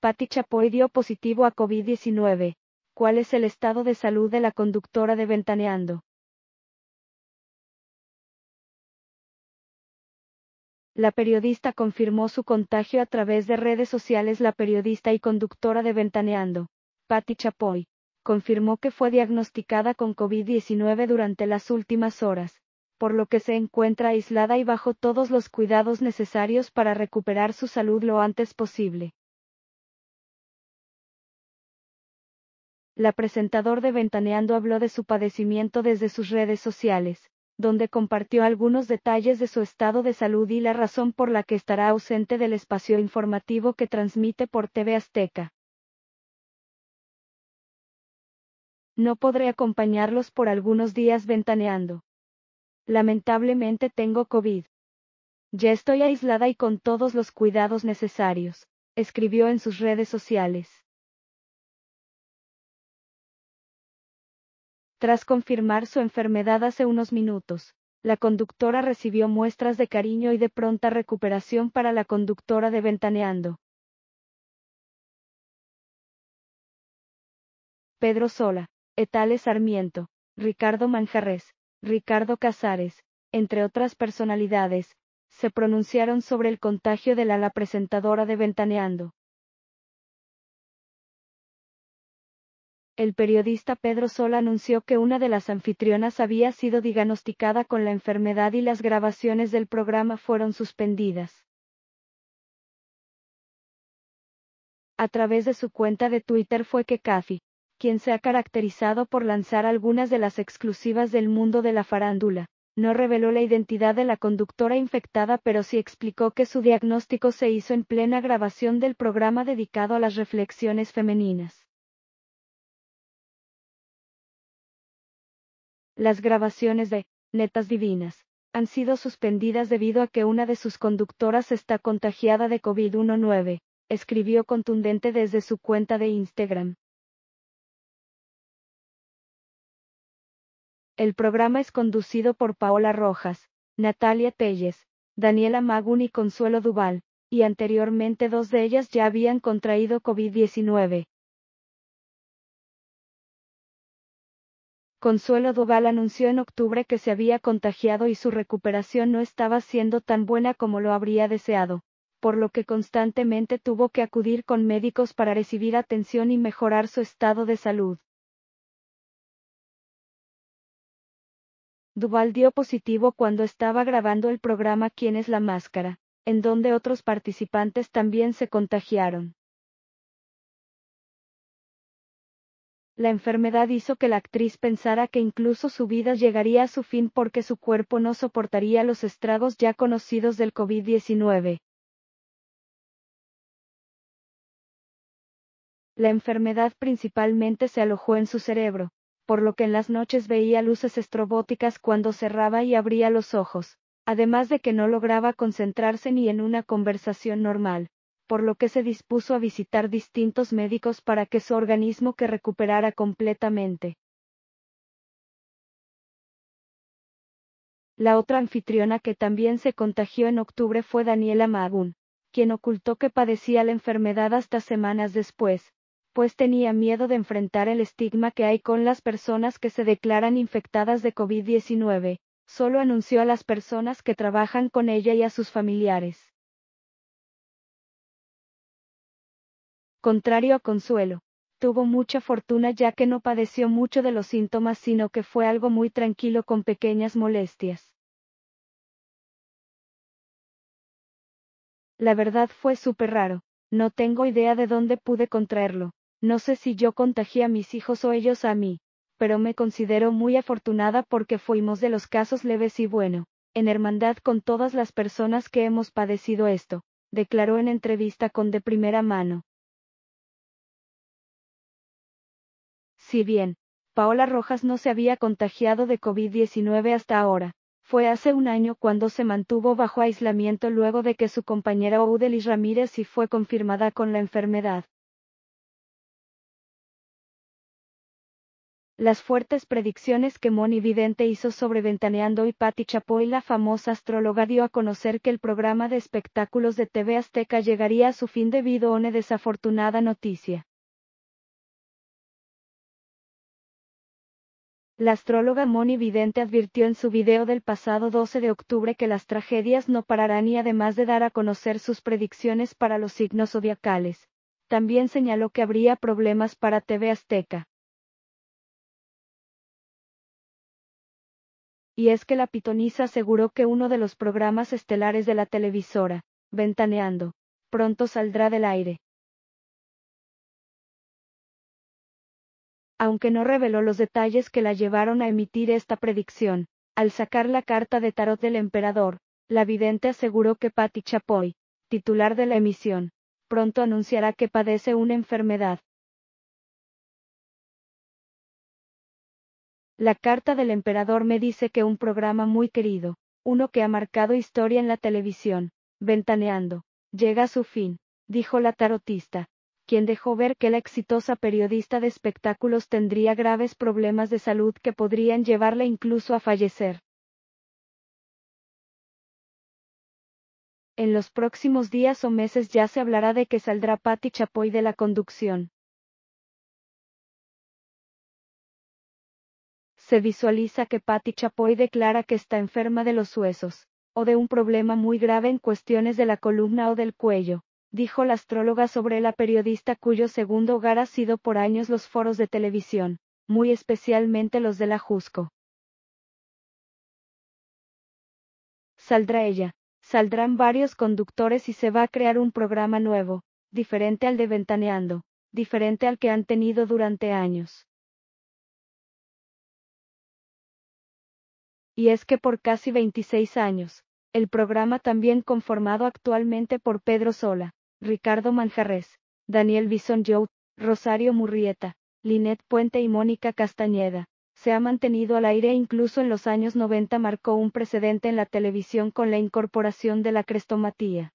Patti Chapoy dio positivo a COVID-19. ¿Cuál es el estado de salud de la conductora de Ventaneando? La periodista confirmó su contagio a través de redes sociales. La periodista y conductora de Ventaneando, Patti Chapoy, confirmó que fue diagnosticada con COVID-19 durante las últimas horas por lo que se encuentra aislada y bajo todos los cuidados necesarios para recuperar su salud lo antes posible. la presentador de Ventaneando habló de su padecimiento desde sus redes sociales, donde compartió algunos detalles de su estado de salud y la razón por la que estará ausente del espacio informativo que transmite por TV Azteca. No podré acompañarlos por algunos días ventaneando. Lamentablemente tengo COVID. Ya estoy aislada y con todos los cuidados necesarios, escribió en sus redes sociales. Tras confirmar su enfermedad hace unos minutos, la conductora recibió muestras de cariño y de pronta recuperación para la conductora de Ventaneando. Pedro Sola, Etales Sarmiento, Ricardo Manjarres, Ricardo Casares, entre otras personalidades, se pronunciaron sobre el contagio de la, la presentadora de Ventaneando. el periodista Pedro Sol anunció que una de las anfitrionas había sido diagnosticada con la enfermedad y las grabaciones del programa fueron suspendidas. A través de su cuenta de Twitter fue que Kathy, quien se ha caracterizado por lanzar algunas de las exclusivas del mundo de la farándula, no reveló la identidad de la conductora infectada pero sí explicó que su diagnóstico se hizo en plena grabación del programa dedicado a las reflexiones femeninas. Las grabaciones de Netas Divinas han sido suspendidas debido a que una de sus conductoras está contagiada de COVID-19, escribió contundente desde su cuenta de Instagram. El programa es conducido por Paola Rojas, Natalia Telles, Daniela Magún y Consuelo Duval, y anteriormente dos de ellas ya habían contraído COVID-19. Consuelo Duval anunció en octubre que se había contagiado y su recuperación no estaba siendo tan buena como lo habría deseado, por lo que constantemente tuvo que acudir con médicos para recibir atención y mejorar su estado de salud. Duval dio positivo cuando estaba grabando el programa ¿Quién es la máscara?, en donde otros participantes también se contagiaron. La enfermedad hizo que la actriz pensara que incluso su vida llegaría a su fin porque su cuerpo no soportaría los estragos ya conocidos del COVID-19. La enfermedad principalmente se alojó en su cerebro, por lo que en las noches veía luces estrobóticas cuando cerraba y abría los ojos, además de que no lograba concentrarse ni en una conversación normal por lo que se dispuso a visitar distintos médicos para que su organismo que recuperara completamente. La otra anfitriona que también se contagió en octubre fue Daniela Magún, quien ocultó que padecía la enfermedad hasta semanas después, pues tenía miedo de enfrentar el estigma que hay con las personas que se declaran infectadas de COVID-19, solo anunció a las personas que trabajan con ella y a sus familiares. Contrario a Consuelo, tuvo mucha fortuna ya que no padeció mucho de los síntomas sino que fue algo muy tranquilo con pequeñas molestias. La verdad fue súper raro, no tengo idea de dónde pude contraerlo, no sé si yo contagié a mis hijos o ellos a mí, pero me considero muy afortunada porque fuimos de los casos leves y bueno, en hermandad con todas las personas que hemos padecido esto, declaró en entrevista con de primera mano. Si bien, Paola Rojas no se había contagiado de COVID-19 hasta ahora, fue hace un año cuando se mantuvo bajo aislamiento luego de que su compañera Udelis Ramírez sí fue confirmada con la enfermedad. Las fuertes predicciones que Moni Vidente hizo sobre Ventaneando y Patti Chapoy, la famosa astróloga, dio a conocer que el programa de espectáculos de TV Azteca llegaría a su fin debido a una desafortunada noticia. La astróloga Moni Vidente advirtió en su video del pasado 12 de octubre que las tragedias no pararán y además de dar a conocer sus predicciones para los signos zodiacales, también señaló que habría problemas para TV Azteca. Y es que la pitonisa aseguró que uno de los programas estelares de la televisora, Ventaneando, pronto saldrá del aire. aunque no reveló los detalles que la llevaron a emitir esta predicción. Al sacar la carta de tarot del emperador, la vidente aseguró que Pati Chapoy, titular de la emisión, pronto anunciará que padece una enfermedad. La carta del emperador me dice que un programa muy querido, uno que ha marcado historia en la televisión, ventaneando, llega a su fin, dijo la tarotista, quien dejó ver que la exitosa periodista de espectáculos tendría graves problemas de salud que podrían llevarla incluso a fallecer. En los próximos días o meses ya se hablará de que saldrá Patti Chapoy de la conducción. Se visualiza que Patti Chapoy declara que está enferma de los huesos, o de un problema muy grave en cuestiones de la columna o del cuello dijo la astróloga sobre la periodista cuyo segundo hogar ha sido por años los foros de televisión, muy especialmente los de la Jusco. Saldrá ella, saldrán varios conductores y se va a crear un programa nuevo, diferente al de Ventaneando, diferente al que han tenido durante años. Y es que por casi 26 años, el programa también conformado actualmente por Pedro Sola, Ricardo Manjarres, Daniel Bison Jout, Rosario Murrieta, Linet Puente y Mónica Castañeda. Se ha mantenido al aire e incluso en los años 90 marcó un precedente en la televisión con la incorporación de la crestomatía.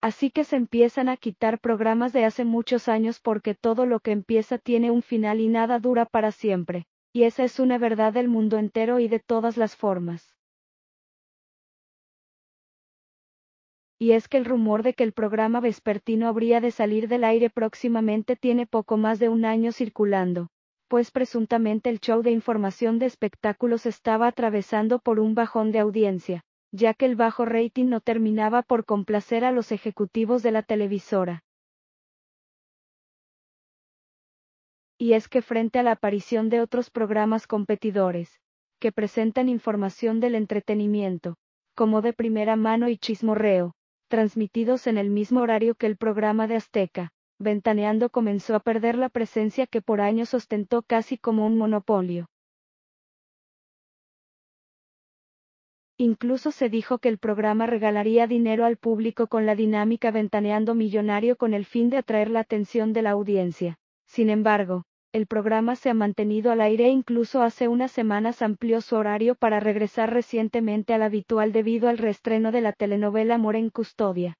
Así que se empiezan a quitar programas de hace muchos años porque todo lo que empieza tiene un final y nada dura para siempre, y esa es una verdad del mundo entero y de todas las formas. y es que el rumor de que el programa vespertino habría de salir del aire próximamente tiene poco más de un año circulando, pues presuntamente el show de información de espectáculos estaba atravesando por un bajón de audiencia, ya que el bajo rating no terminaba por complacer a los ejecutivos de la televisora. Y es que frente a la aparición de otros programas competidores, que presentan información del entretenimiento, como de primera mano y chismorreo, transmitidos en el mismo horario que el programa de Azteca, Ventaneando comenzó a perder la presencia que por años ostentó casi como un monopolio. Incluso se dijo que el programa regalaría dinero al público con la dinámica Ventaneando Millonario con el fin de atraer la atención de la audiencia. Sin embargo, el programa se ha mantenido al aire e incluso hace unas semanas amplió su horario para regresar recientemente al habitual debido al reestreno de la telenovela Amor en Custodia.